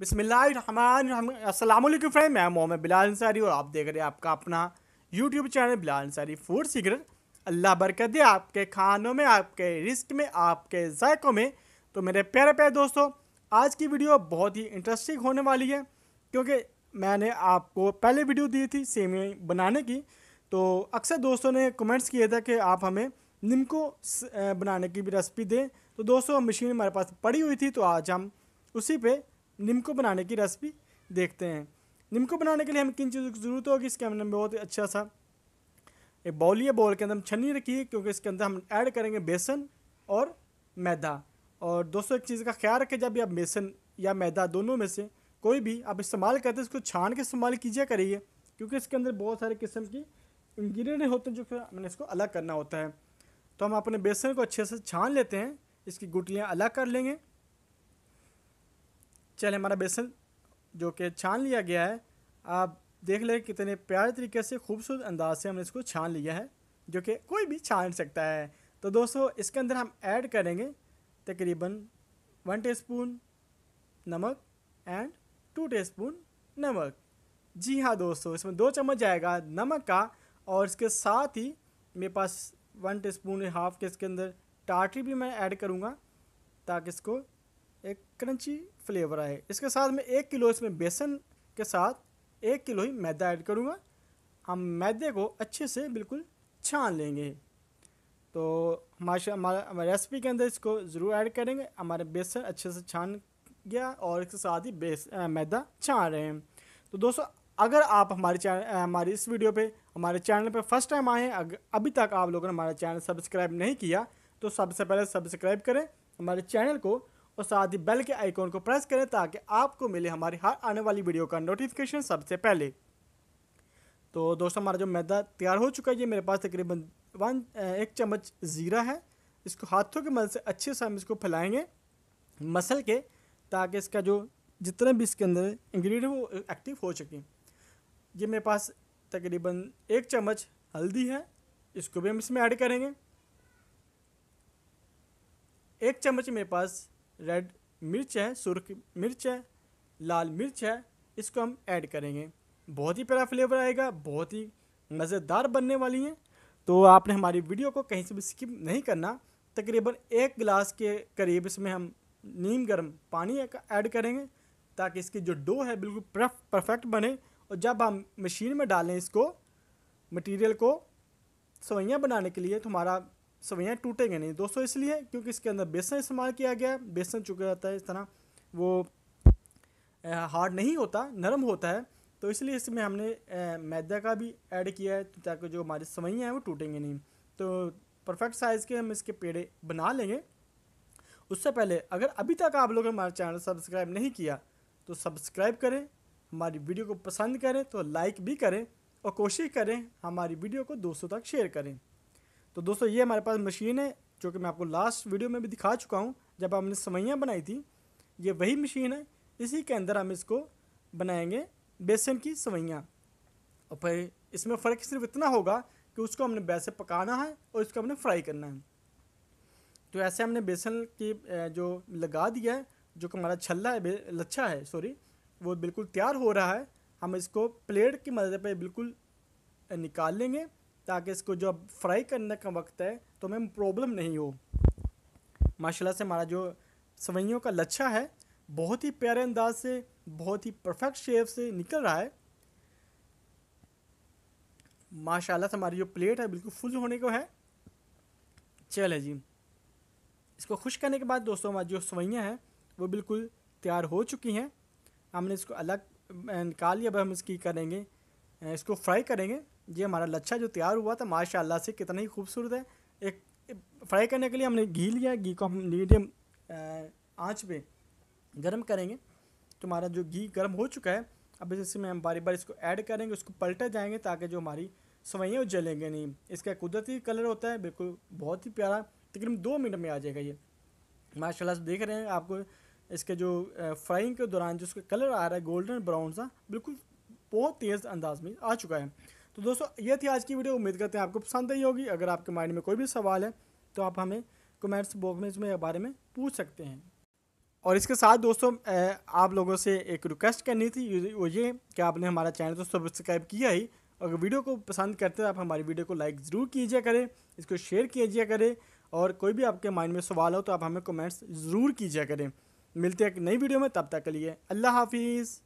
बिसमिल्लाम friend मैं मोहम्मद बिलाल अंसारी और आप देख रहे हैं आपका अपना YouTube channel Bilal Ansari food secret अल्लाह बरकत दे आपके खानों में आपके रिस्क में आपके जायकों में तो मेरे प्यारे प्यारे दोस्तों आज की वीडियो बहुत ही इंटरेस्टिंग होने वाली है क्योंकि मैंने आपको पहले वीडियो दी थी सेमी बनाने की तो अक्सर दोस्तों ने कमेंट्स किए थे कि आप हमें निम्को बनाने की भी रेसिपी दें तो दोस्तों मशीन हमारे पास पड़ी हुई थी तो आज हम उसी पे निम्को बनाने की रेसिपी देखते हैं निम्को बनाने के लिए हमें किन चीज़ों की ज़रूरत होगी इसके हमने बहुत अच्छा सा एक बाउल या बाउल के अंदर हम छन्नी रखिए क्योंकि इसके अंदर हम ऐड करेंगे बेसन और मैदा और दोस्तों एक चीज़ का ख्याल रखें जब भी आप बेसन या मैदा दोनों में से कोई भी आप इस्तेमाल करते हैं इसको छान के इस्तेमाल कीजिए करिए क्योंकि इसके अंदर बहुत सारे किस्म की इंग्रेडिएंट होते हैं जो कि हमें इसको अलग करना होता है तो हम अपने बेसन को अच्छे से छान लेते हैं इसकी गुटलियाँ अलग कर लेंगे चले हमारा बेसन जो कि छान लिया गया है आप देख लें कितने प्यारे तरीके से खूबसूरत अंदाज से हमने इसको छान लिया है जो कि कोई भी छान सकता है तो दोस्तों इसके अंदर हम ऐड करेंगे तकरीबन वन टीस्पून नमक एंड टू टीस्पून नमक जी हाँ दोस्तों इसमें दो चम्मच जाएगा नमक का और इसके साथ ही मेरे पास वन टी स्पून हाफ के इसके अंदर टाटरी भी मैं ऐड करूँगा ताकि इसको एक क्रंची फ्लेवर आए इसके साथ मैं एक किलो इसमें बेसन के साथ एक किलो ही मैदा ऐड करूँगा हम मैदे को अच्छे से बिल्कुल छान लेंगे तो हमारे हमारा रेसिपी के अंदर इसको ज़रूर ऐड करेंगे हमारे बेसन अच्छे से छान गया और इसके साथ ही बेस मैदा छान रहे हैं तो दोस्तों अगर आप हमारे चैनल हमारी इस वीडियो पे हमारे चैनल पे फर्स्ट टाइम आए हैं अभी तक आप लोगों ने हमारा चैनल सब्सक्राइब नहीं किया तो सबसे पहले सब्सक्राइब करें हमारे चैनल को और साथ ही बेल के आइकॉन को प्रेस करें ताकि आपको मिले हमारी हर आने वाली वीडियो का नोटिफिकेशन सबसे पहले तो दोस्तों हमारा जो मैदा तैयार हो चुका है ये मेरे पास तकरीबन वन एक चम्मच ज़ीरा है इसको हाथों की मदद से अच्छे से हम इसको फैलाएँगे मसल के ताकि इसका जो जितने भी इसके अंदर इंग्रेडिएंट वो एक्टिव हो सकें ये मेरे पास तकरीबन एक चम्मच हल्दी है इसको भी हम इसमें ऐड करेंगे एक चम्मच मेरे पास रेड मिर्च है सुर्ख मिर्च है लाल मिर्च है इसको हम ऐड करेंगे बहुत ही प्यारा फ्लेवर आएगा बहुत ही मज़ेदार बनने वाली हैं तो आपने हमारी वीडियो को कहीं से भी स्किप नहीं करना तकरीबन एक गिलास के करीब इसमें हम नीम गर्म पानी ऐड करेंगे ताकि इसकी जो डो है बिल्कुल परफेक्ट बने और जब हम मशीन में डालें इसको मटेरियल को सवैयाँ बनाने के लिए तो हमारा सवैयाँ टूटेंगे नहीं दोस्तों इसलिए क्योंकि इसके अंदर बेसन इस्तेमाल किया गया है बेसन चुका जाता है इस तरह वो हार्ड नहीं होता नरम होता है तो इसलिए इसमें हमने मैदा का भी ऐड किया है तो ताकि जो हमारी सवैयाँ हैं वो टूटेंगे नहीं तो परफेक्ट साइज़ के हम इसके पेड़े बना लेंगे उससे पहले अगर अभी तक आप लोग हमारे चैनल सब्सक्राइब नहीं किया तो सब्सक्राइब करें हमारी वीडियो को पसंद करें तो लाइक भी करें और कोशिश करें हमारी वीडियो को दोस्तों तक शेयर करें तो दोस्तों ये हमारे पास मशीन है जो कि मैं आपको लास्ट वीडियो में भी दिखा चुका हूँ जब हमने सवैयाँ बनाई थी ये वही मशीन है इसी के अंदर हम इसको बनाएंगे बेसन की सवैयाँ और फिर इसमें फ़र्क सिर्फ इतना होगा कि उसको हमने वैसे पकाना है और इसको हमने फ्राई करना है तो ऐसे हमने बेसन की जो लगा दिया है जो कि हमारा छल्ला है लच्छा है सॉरी वो बिल्कुल तैयार हो रहा है हम इसको प्लेट की मदद पर बिल्कुल निकाल लेंगे ताकि इसको जो अब फ्राई करने का वक्त है तो हमें प्रॉब्लम नहीं हो माशाल्लाह से हमारा जो सवैयों का लच्छा है बहुत ही प्यारे अंदाज से बहुत ही परफेक्ट शेप से निकल रहा है माशाल्लाह से हमारी जो प्लेट है बिल्कुल फुल होने को है चले जी इसको खुश करने के बाद दोस्तों हमारी जो सवैयाँ हैं वो बिल्कुल तैयार हो चुकी हैं हमने इसको अलग निकाल लिया अब हम इसकी करेंगे इसको फ्राई करेंगे ये हमारा लच्छा जो तैयार हुआ था माशाल्लाह से कितना ही खूबसूरत है एक फ्राई करने के लिए हमने घी लिया घी को हम मीडियम आँच पे गर्म करेंगे तो हमारा जो घी गर्म हो चुका है अब इसमें हम बारी बार इसको ऐड करेंगे उसको पलटे जाएंगे ताकि जो हमारी सवैयाँ वो जलेंगे नहीं इसका कुदरती कलर होता है बिल्कुल बहुत ही प्यारा तकरीबन दो मिनट में आ जाएगा ये माशाल्लाह से देख रहे हैं आपको इसके जो फ्राइंग के दौरान जो उसका कलर आ रहा है गोल्डन ब्राउन सा बिल्कुल बहुत तेज़ अंदाज में आ चुका है तो दोस्तों ये थी आज की वीडियो उम्मीद करते हैं आपको पसंद आई होगी अगर आपके माइंड में कोई भी सवाल है तो आप हमें कमेंट्स बॉक्स में इसमें बारे में पूछ सकते हैं और इसके साथ दोस्तों आप लोगों से एक रिक्वेस्ट करनी थी वो ये कि आपने हमारा चैनल तो सब्सक्राइब किया ही अगर वीडियो को पसंद करते हैं आप हमारी वीडियो को लाइक ज़रूर कीजिए करें इसको शेयर कीजिए करें और कोई भी आपके माइंड में सवाल हो तो आप हमें कमेंट्स ज़रूर कीजिए करें मिलते हैं एक नई वीडियो में तब तक के लिए अल्लाह हाफिज़